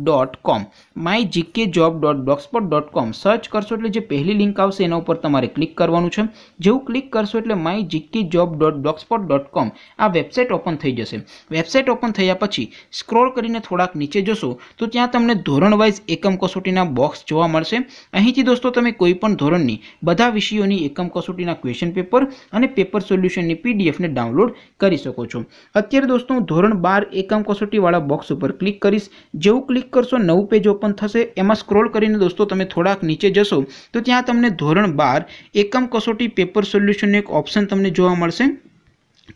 dot com my GK job dot blogspot dot com search કરશો એટલે જે પહેલી લિંક આવશે એના ઉપર તમારે ક્લિક કરવાનું છે જેવું ક્લિક કરશો એટલે my GK job dot blogspot dot com આ વેબસાઇટ ઓપન થઈ જશે વેબસાઇટ ઓપન થયા પછી સ્ક્રોલ કરીને થોડાક નીચે જશો તો ત્યાં તમને ધોરણ વાઇઝ એકમ કસોટીના બોક્સ જોવા મળશે અહીંથી દોસ્તો તમે કોઈપણ ધોરણની બધા વિષયોની એકમ કસોટીના ક્વેશ્ચન પેપર અને પેપર સોલ્યુશનની પીડીએફને ડાઉનલોડ કરી શકો છો અત્યારે દોસ્તો હું ધોરણ બાર એકમ કસોટીવાળા બોક્સ ઉપર ક્લિક કરીશ જેવું ક્લિક ક્લિક કરશો નવું પેજ ઓપન થશે એમાં સ્ક્રોલ કરીને દોસ્તો તમે થોડાક નીચે જશો તો ત્યાં તમને ધોરણ બાર એકમ કસોટી પેપર સોલ્યુશનનું એક ઓપ્શન તમને જોવા મળશે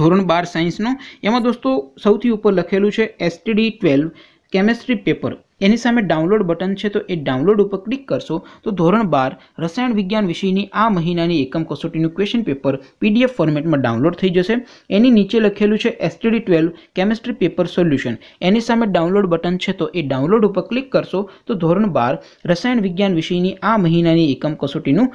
ધોરણ બાર સાયન્સનો એમાં દોસ્તો સૌથી ઉપર લખેલું છે એસટીડી ટ્વેલ્વ કેમેસ્ટ્રી પેપર એની સામે ડાઉનલોડ બટન છે તો એ ડાઉનલોડ ઉપર ક્લિક કરશો તો ધોરણ બાર રસાયણ વિજ્ઞાન વિષયની આ મહિનાની એકમ કસોટીનું ક્વેશ્ચન પેપર પીડીએફ ફોર્મેટમાં ડાઉનલોડ થઈ જશે એની નીચે લખેલું છે STD twelve chemistry paper solution એની સામે ડાઉનલોડ બટન છે તો એ ડાઉનલોડ ઉપર ક્લિક કરશો તો ધોરણ બાર રસાયણ વિજ્ઞાન વિષયની આ મહિનાની એકમ કસોટીનું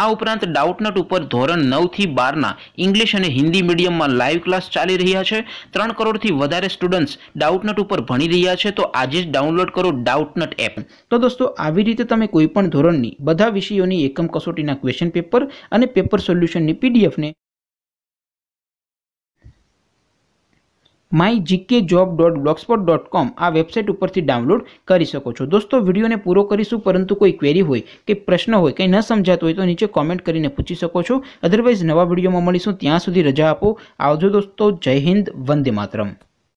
આ ઉપરાંત ડાઉટનટ ઉપર ધોરણ નવથી બારના ઇંગ્લિશ અને હિન્દી મીડિયમમાં લાઈવ ક્લાસ ચાલી રહ્યા છે ત્રણ કરોડથી વધારે સ્ટુડન્ટ્સ ડાઉટનટ ઉપર ભણી રહ્યા છે તો આજે જ ડાઉનલોડ કરો ડાઉટનટ એપ તો દોસ્તો આવી રીતે તમે કોઈપણ ધોરણની બધા વિષયોની એકમ કસોટીના ક્વેશ્ચન પેપર અને પેપર સોલ્યુશનની પીડીએફને my GK job dot blogspot dot com આ વેબસાઇટ ઉપરથી ડાઉનલોડ કરી શકો છો દોસ્તો વિડીયોને પૂરો કરીશું પરંતુ કોઈ ક્વેરી હોય કે પ્રશ્ન હોય કંઈ ન સમજાતો હોય તો નીચે કોમેન્ટ કરીને પૂછી શકો છો અધરવાઇઝ નવા વિડીયોમાં મળીશું ત્યાં સુધી રજા આપો આવજો દોસ્તો જય હિન્દ વંદે માતરમ